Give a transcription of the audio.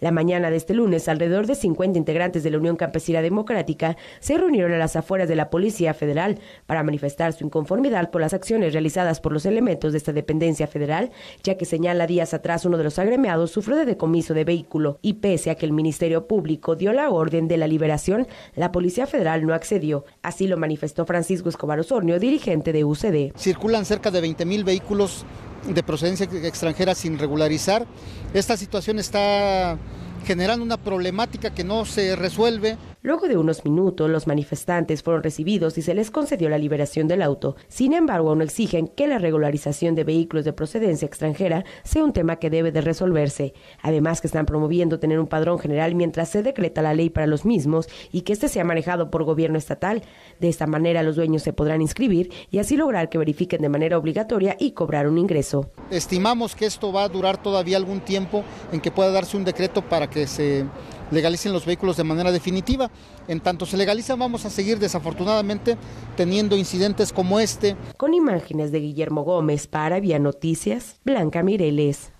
La mañana de este lunes, alrededor de 50 integrantes de la Unión Campesina Democrática se reunieron a las afueras de la Policía Federal para manifestar su inconformidad por las acciones realizadas por los elementos de esta dependencia federal, ya que señala días atrás uno de los agremiados sufrió de decomiso de vehículo y pese a que el Ministerio Público dio la orden de la liberación, la Policía Federal no accedió. Así lo manifestó Francisco Escobar Osornio, dirigente de UCD. Circulan cerca de 20 mil vehículos de procedencia extranjera sin regularizar. Esta situación está generando una problemática que no se resuelve. Luego de unos minutos, los manifestantes fueron recibidos y se les concedió la liberación del auto. Sin embargo, aún exigen que la regularización de vehículos de procedencia extranjera sea un tema que debe de resolverse. Además, que están promoviendo tener un padrón general mientras se decreta la ley para los mismos y que éste sea manejado por gobierno estatal. De esta manera, los dueños se podrán inscribir y así lograr que verifiquen de manera obligatoria y cobrar un ingreso. Estimamos que esto va a durar todavía algún tiempo en que pueda darse un decreto para que se legalicen los vehículos de manera definitiva. En tanto se legalizan, vamos a seguir desafortunadamente teniendo incidentes como este. Con imágenes de Guillermo Gómez para Vía Noticias, Blanca Mireles.